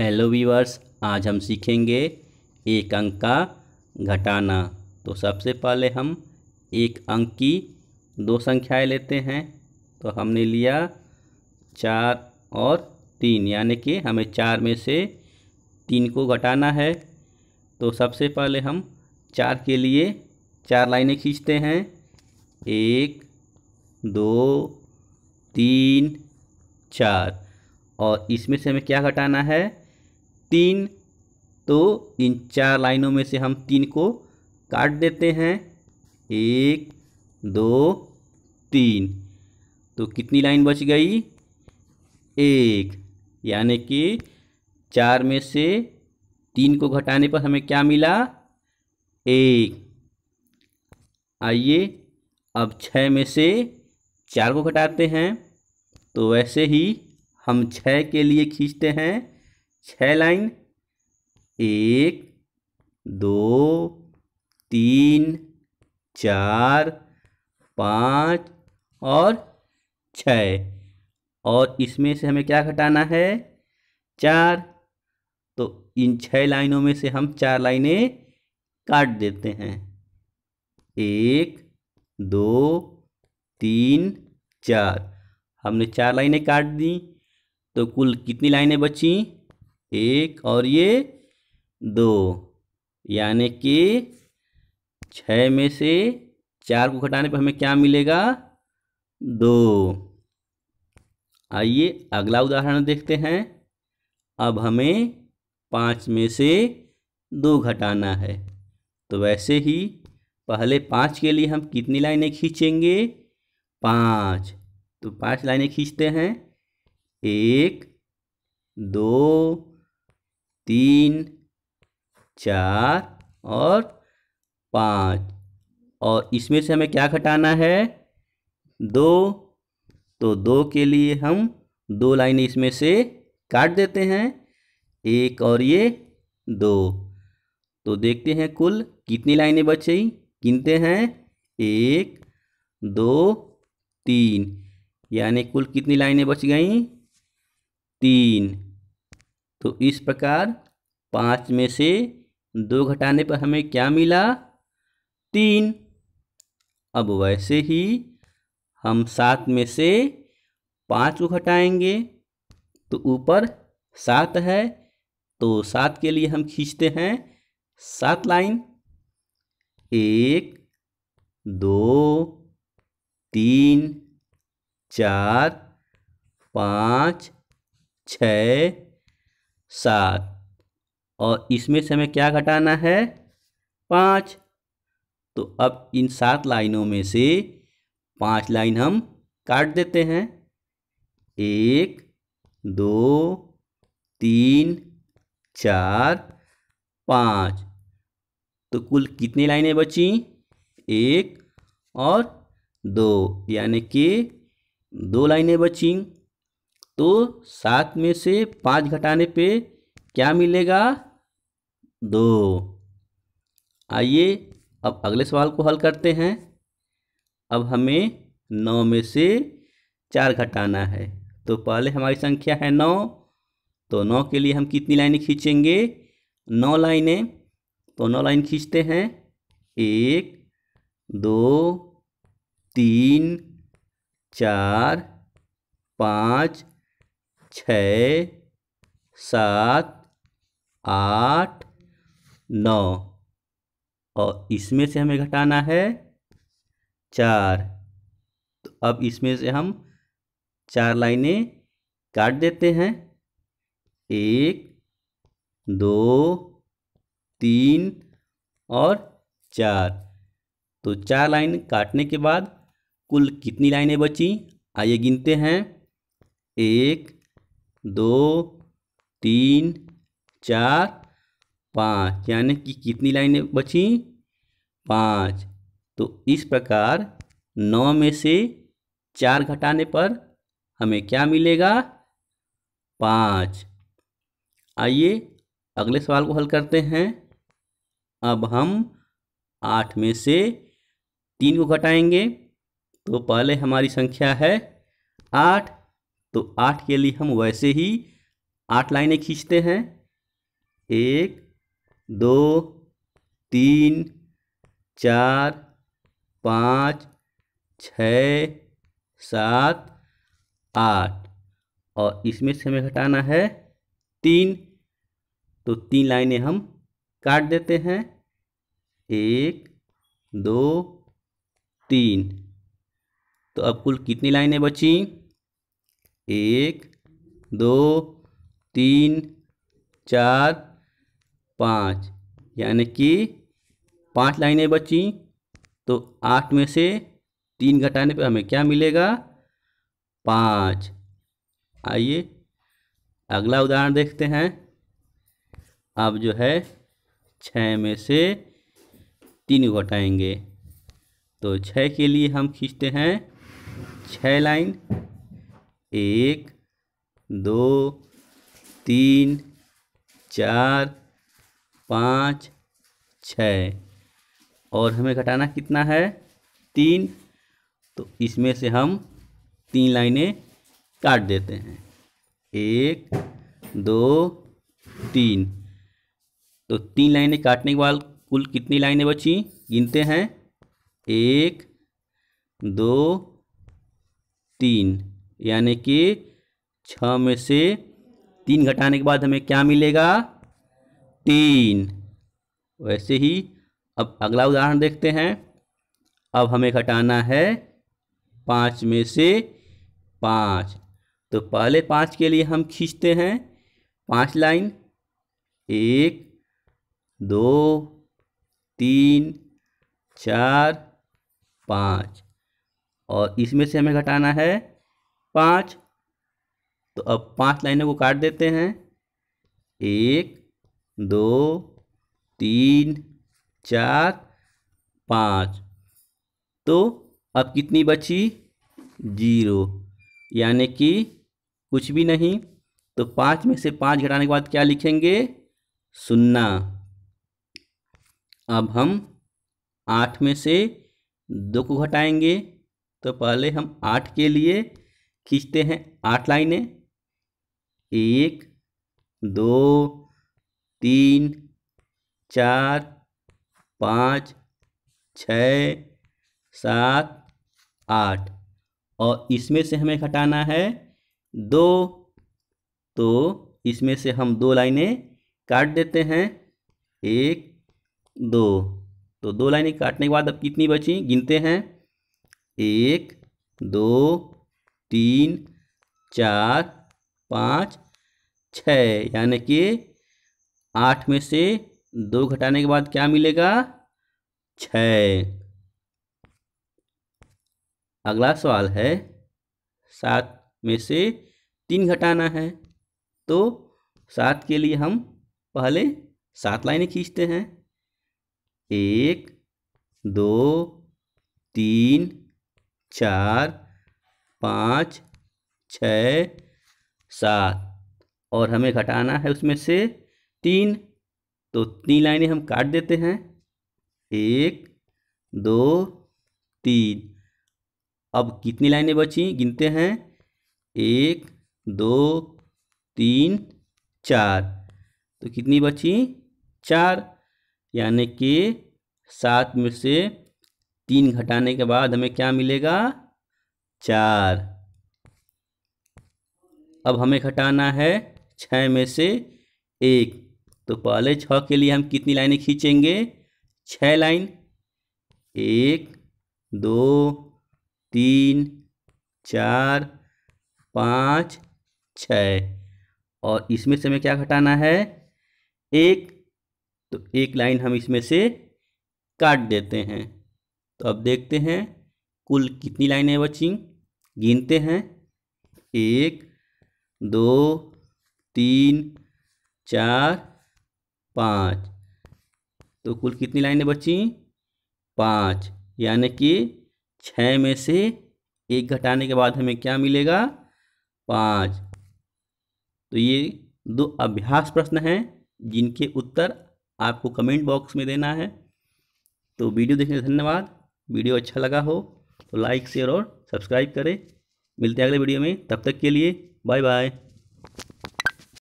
hello viewers आज हम सीखेंगे एक अंक का घटाना तो सबसे पहले हम एक अंक की दो संख्याएं लेते हैं तो हमने लिया चार और तीन यानी कि हमें चार में से तीन को घटाना है तो सबसे पहले हम चार के लिए चार लाइनें खींचते हैं एक दो तीन चार और इसमें से हमें क्या घटाना है तीन तो इन चार लाइनों में से हम तीन को काट देते हैं एक दो तीन तो कितनी लाइन बच गई एक यानी कि चार में से तीन को घटाने पर हमें क्या मिला एक आइए अब छः में से चार को घटाते हैं तो वैसे ही हम छः के लिए खींचते हैं छः लाइन एक दो तीन चार पाँच और छ और इसमें से हमें क्या घटाना है चार तो इन छः लाइनों में से हम चार लाइनें काट देते हैं एक दो तीन चार हमने चार लाइनें काट दी तो कुल कितनी लाइनें बची एक और ये दो यानी कि छः में से चार को घटाने पर हमें क्या मिलेगा दो आइए अगला उदाहरण देखते हैं अब हमें पाँच में से दो घटाना है तो वैसे ही पहले पाँच के लिए हम कितनी लाइनें खींचेंगे पाँच तो पाँच लाइनें खींचते हैं एक दो तीन चार और पाँच और इसमें से हमें क्या घटाना है दो तो दो के लिए हम दो लाइनें इसमें से काट देते हैं एक और ये दो तो देखते हैं कुल कितनी लाइनें बची गिनते हैं एक दो तीन यानी कुल कितनी लाइनें बच गई तीन तो इस प्रकार पाँच में से दो घटाने पर हमें क्या मिला तीन अब वैसे ही हम सात में से पाँच को घटाएंगे तो ऊपर सात है तो सात के लिए हम खींचते हैं सात लाइन एक दो तीन चार पाँच छ सात और इसमें से हमें क्या घटाना है पाँच तो अब इन सात लाइनों में से पांच लाइन हम काट देते हैं एक दो तीन चार पाँच तो कुल कितनी लाइनें बची एक और दो यानी कि दो लाइनें बची तो सात में से पाँच घटाने पे क्या मिलेगा दो आइए अब अगले सवाल को हल करते हैं अब हमें नौ में से चार घटाना है तो पहले हमारी संख्या है नौ तो नौ के लिए हम कितनी लाइनें खींचेंगे नौ लाइनें तो नौ लाइन खींचते हैं एक दो तीन चार पाँच छ सात आठ नौ और इसमें से हमें घटाना है चार तो अब इसमें से हम चार लाइनें काट देते हैं एक दो तीन और चार तो चार लाइन काटने के बाद कुल कितनी लाइनें बची आइए गिनते हैं एक दो तीन चार पाँच यानी कि कितनी लाइनें बची पाँच तो इस प्रकार नौ में से चार घटाने पर हमें क्या मिलेगा पाँच आइए अगले सवाल को हल करते हैं अब हम आठ में से तीन को घटाएंगे तो पहले हमारी संख्या है आठ तो आठ के लिए हम वैसे ही आठ लाइनें खींचते हैं एक दो तीन चार पाँच छ सात आठ और इसमें से हमें घटाना है तीन तो तीन लाइनें हम काट देते हैं एक दो तीन तो अब कुल कितनी लाइनें बची एक दो तीन चार पाँच यानी कि पांच लाइनें बची तो आठ में से तीन घटाने पर हमें क्या मिलेगा पाँच आइए अगला उदाहरण देखते हैं अब जो है छः में से तीन घटाएंगे तो छः के लिए हम खींचते हैं छः लाइन एक दो तीन चार पाँच छ और हमें घटाना कितना है तीन तो इसमें से हम तीन लाइनें काट देते हैं एक दो तीन तो तीन लाइनें काटने के बाद कुल कितनी लाइनें बची गिनते हैं एक दो तीन यानी कि छः में से तीन घटाने के बाद हमें क्या मिलेगा तीन वैसे ही अब अगला उदाहरण देखते हैं अब हमें घटाना है पाँच में से पाँच तो पहले पाँच के लिए हम खींचते हैं पाँच लाइन एक दो तीन चार पाँच और इसमें से हमें घटाना है पाँच तो अब पांच लाइनों को काट देते हैं एक दो तीन चार पाँच तो अब कितनी बची जीरो यानी कि कुछ भी नहीं तो पाँच में से पाँच घटाने के बाद क्या लिखेंगे सुन्ना अब हम आठ में से दो को घटाएंगे तो पहले हम आठ के लिए खींचते हैं आठ लाइनें एक दो तीन चार पाँच छ सात आठ और इसमें से हमें घटाना है दो तो इसमें से हम दो लाइनें काट देते हैं एक दो तो दो लाइनें काटने के बाद अब कितनी बची गिनते हैं एक दो तीन चार पाँच छ यानी कि आठ में से दो घटाने के बाद क्या मिलेगा छ अगला सवाल है सात में से तीन घटाना है तो सात के लिए हम पहले सात लाइनें खींचते हैं एक दो तीन चार पाँच छ सात और हमें घटाना है उसमें से तीन तो तीन लाइनें हम काट देते हैं एक दो तीन अब कितनी लाइनें बची गिनते हैं एक दो तीन चार तो कितनी बची चार यानी कि सात में से तीन घटाने के बाद हमें क्या मिलेगा चार अब हमें घटाना है छः में से एक तो पहले छः के लिए हम कितनी लाइनें खींचेंगे छः लाइन एक दो तीन चार पाँच छ और इसमें से हमें क्या घटाना है एक तो एक लाइन हम इसमें से काट देते हैं तो अब देखते हैं कुल कितनी लाइनें बची गिनते हैं एक दो तीन चार पाँच तो कुल कितनी लाइनें बची पाँच यानी कि छः में से एक घटाने के बाद हमें क्या मिलेगा पाँच तो ये दो अभ्यास प्रश्न हैं जिनके उत्तर आपको कमेंट बॉक्स में देना है तो वीडियो देखने धन्यवाद वीडियो अच्छा लगा हो तो लाइक शेयर और सब्सक्राइब करें मिलते हैं अगले वीडियो में तब तक के लिए बाय बाय